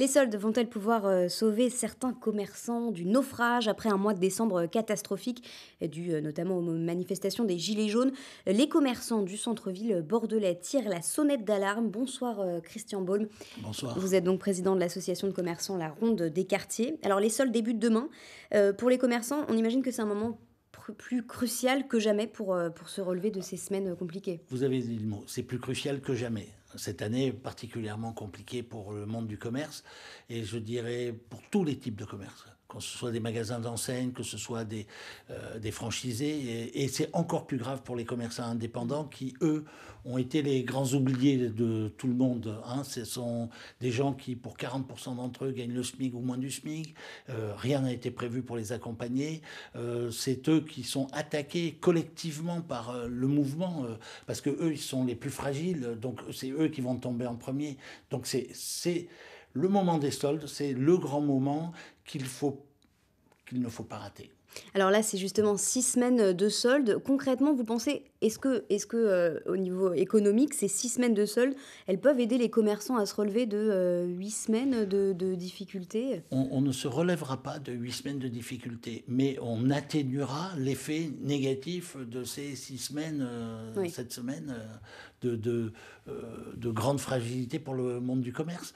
Les soldes vont-elles pouvoir euh, sauver certains commerçants du naufrage après un mois de décembre euh, catastrophique, euh, dû notamment aux manifestations des Gilets jaunes Les commerçants du centre-ville bordelais tirent la sonnette d'alarme. Bonsoir Christian Baume. Bonsoir. Vous êtes donc président de l'association de commerçants La Ronde des quartiers. Alors les soldes débutent demain. pour les commerçants, on imagine que c'est un moment plus crucial que jamais pour, pour se relever de ces semaines compliquées. Vous avez dit le mot, c'est plus crucial que jamais cette année particulièrement compliquée pour le monde du commerce. Et je dirais, pour tous les types de commerces, que ce soit des magasins d'enseigne, que ce soit des, euh, des franchisés. Et, c'est encore plus grave pour les commerçants indépendants qui, eux, ont été les grands oubliés de tout le monde. Hein. Ce sont des gens qui, pour 40% d'entre eux, gagnent le SMIC ou moins du SMIC. Euh, rien n'a été prévu pour les accompagner. Euh, c'est eux qui sont attaqués collectivement par le mouvement, parce que eux, ils sont les plus fragiles. Donc, c'est eux qui vont tomber en premier. Donc, c'est le moment des soldes, c'est le grand moment qu'il faut qu'il ne faut pas rater. Alors là, c'est justement six semaines de soldes. Concrètement, vous pensez est-ce que, est -ce que euh, au niveau économique, ces six semaines de solde, elles peuvent aider les commerçants à se relever de euh, huit semaines de, difficultés on, ne se relèvera pas de huit semaines de difficultés, mais on atténuera l'effet négatif de ces six semaines, euh, cette semaine, de, de, de, grande fragilité pour le monde du commerce.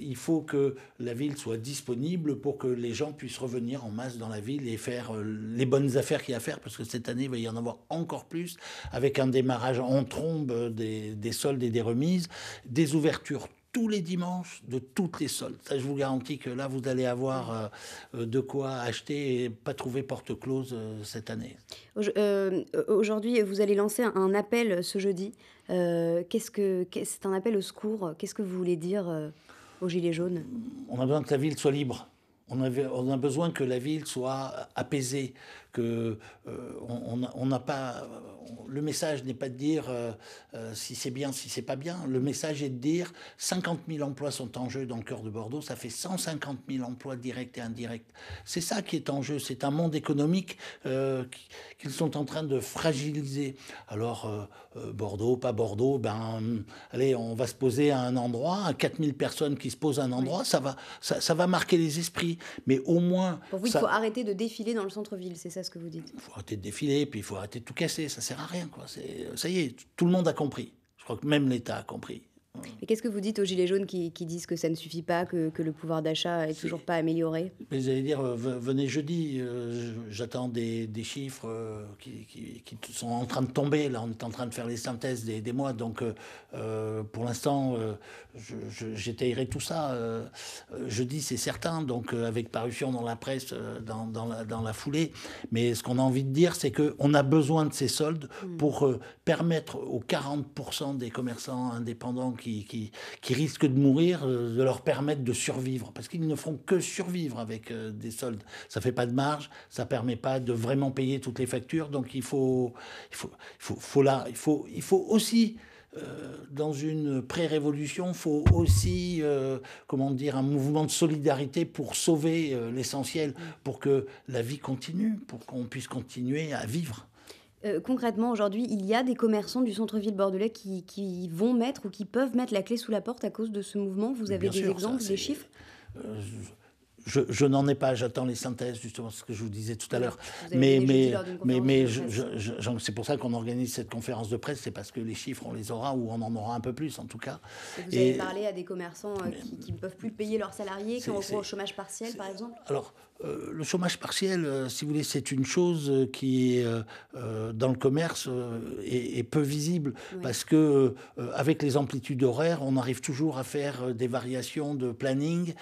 il faut que la ville soit disponible pour que les gens puissent revenir en masse dans la ville et faire les bonnes affaires qu'il y a à faire, parce que cette année, il va y en avoir encore plus avec un démarrage en trombe des, soldes et des remises, des ouvertures tous les dimanches de toutes les soldes. Ça, je vous garantis que là, vous allez avoir euh, de quoi acheter et pas trouver porte close euh, cette année. Euh, aujourd'hui, vous allez lancer un appel ce jeudi. c'est un appel au secours Qu'est-ce que vous voulez dire aux gilets jaunes On a besoin que la ville soit libre. on a besoin que la ville soit apaisée que euh, on n'a pas. le message n'est pas de dire euh, euh, si c'est bien, si c'est pas bien. Le message est de dire 50 000 emplois sont en jeu dans le cœur de Bordeaux. Ça fait 150 000 emplois directs et indirects. C'est ça qui est en jeu. C'est un monde économique qu'ils sont en train de fragiliser. Alors Bordeaux, pas Bordeaux, ben allez, on va se poser à un endroit, à 000 personnes qui se posent à un endroit, ça, va, ça, ça, va marquer les esprits. Mais au moins. Pour vous, il faut arrêter de défiler dans le centre-ville, c'est ça ce que vous dites. Il faut arrêter de défiler, puis il faut arrêter de tout casser, ça sert à rien. Quoi. Ça y est, tout le monde a compris. Je crois que même l'État a compris. Et qu'est-ce que vous dites aux Gilets jaunes qui, disent que ça ne suffit pas, que, que le pouvoir d'achat est toujours pas amélioré Vous allez dire, euh, venez jeudi, euh, j'attends des, des, chiffres euh, qui, qui, sont en train de tomber. Là, on est en train de faire les synthèses des, des mois. Donc, pour l'instant, j'étayerai tout ça. jeudi, c'est certain. Donc, avec parution dans la presse, dans, dans, la, dans la, foulée. Mais ce qu'on a envie de dire, c'est qu'on a besoin de ces soldes hmm. pour permettre aux 40% des commerçants indépendants qui, risquent de mourir, euh, de leur permettre de survivre, parce qu'ils ne font que survivre avec euh, des soldes. Ça fait pas de marge, ça permet pas de vraiment payer toutes les factures, donc il faut, il faut, il faut, là, il faut, il faut aussi euh, dans une pré-révolution, il faut aussi, comment dire, un mouvement de solidarité pour sauver l'essentiel, pour que la vie continue, pour qu'on puisse continuer à vivre. Euh, concrètement, aujourd'hui, il y a des commerçants du centre-ville bordelais qui, vont mettre ou qui peuvent mettre la clé sous la porte à cause de ce mouvement. Vous avez des exemples, des chiffres euh, je, n'en ai pas, j'attends les synthèses, justement, ce que je vous disais tout à l'heure. Mais, mais, mais, c'est pour ça qu'on organise cette conférence de presse, c'est parce que les chiffres, on les aura ou on en aura un peu plus, en tout cas. Et vous avez parlé à des commerçants euh, qui ne peuvent plus payer leurs salariés, qui ont recours au chômage partiel, par exemple Alors, euh, le chômage partiel, euh, si vous voulez, c'est une chose qui dans le commerce est, peu visible, parce que avec les amplitudes horaires, on arrive toujours à faire des variations de planning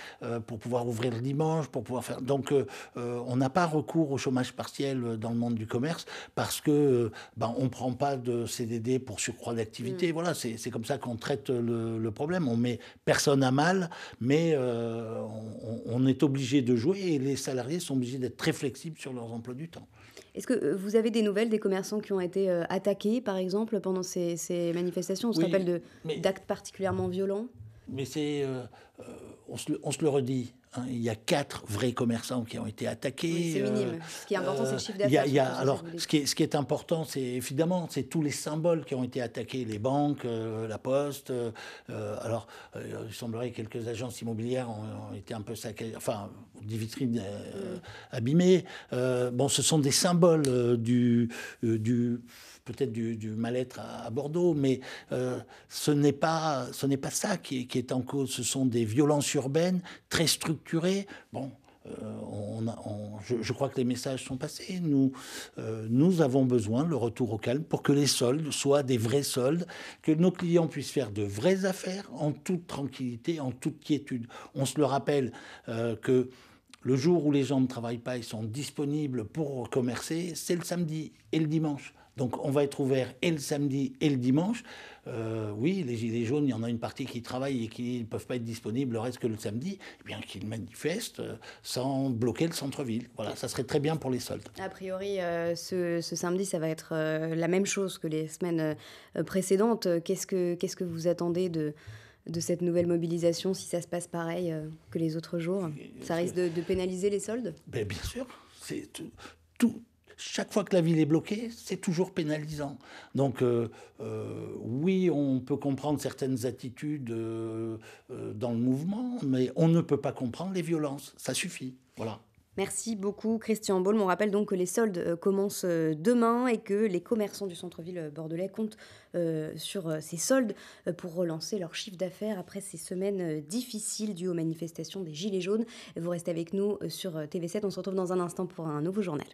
pour pouvoir ouvrir le dimanche pour pouvoir faire. Donc, euh, euh, on n'a pas recours au chômage partiel euh, dans le monde du commerce parce que ben, on ne prend pas de CDD pour surcroît d'activité. Mm. Voilà, c'est comme ça qu'on traite le, problème. On met personne à mal, mais on, est obligé de jouer et les salariés sont obligés d'être très flexibles sur leurs emplois du temps. Est-ce que vous avez des nouvelles des commerçants qui ont été attaqués, par exemple, pendant ces, ces manifestations On se rappelle d'actes particulièrement violents Mais c'est. on se le redit. Hein, il y a quatre vrais commerçants qui ont été attaqués. c'est minime. Euh, ce qui est important, c'est le chiffre euh, d'affaires. alors, ce qui, est, ce qui est important, c'est évidemment, c'est tous les symboles qui ont été attaqués les banques, euh, la Poste. alors, il semblerait que quelques agences immobilières ont, été un peu saccagées. Enfin, des vitrines euh, abîmées. Euh, bon, ce sont des symboles euh, du, du peut-être du, mal-être à, Bordeaux, mais ce n'est pas ce n'est pas ça qui est, en cause. Ce sont des violences urbaines très structurées. Bon. On je, crois que les messages sont passés. Nous, nous avons besoin le retour au calme pour que les soldes soient des vrais soldes, que nos clients puissent faire de vraies affaires en toute tranquillité, en toute quiétude. On se le rappelle que le jour où les gens ne travaillent pas et sont disponibles pour commercer, c'est le samedi et le dimanche. Donc on va être ouvert et le samedi et le dimanche. Euh, oui, les gilets jaunes, il y en a une partie qui travaille et qui ne peuvent pas être disponibles le reste que le samedi. Eh bien, qu'ils manifestent euh, sans bloquer le centre-ville. Voilà, ça serait très bien pour les soldes. A priori, euh, ce, samedi, ça va être la même chose que les semaines précédentes. Qu'est-ce que, qu'est-ce que vous attendez de, de cette nouvelle mobilisation si ça se passe pareil euh, que les autres jours Ça risque de, pénaliser les soldes ben, Bien sûr. C'est tout, chaque fois que la ville est bloquée, c'est toujours pénalisant. Donc euh, euh, oui, on peut comprendre certaines attitudes dans le mouvement, mais on ne peut pas comprendre les violences. Ça suffit. Voilà. Merci beaucoup Christian Baulme. On rappelle donc que les soldes euh, commencent euh, demain et que les commerçants du centre-ville euh, bordelais comptent sur ces soldes pour relancer leur chiffre d'affaires après ces semaines difficiles dues aux manifestations des Gilets jaunes. Vous restez avec nous sur TV7. On se retrouve dans un instant pour un nouveau journal.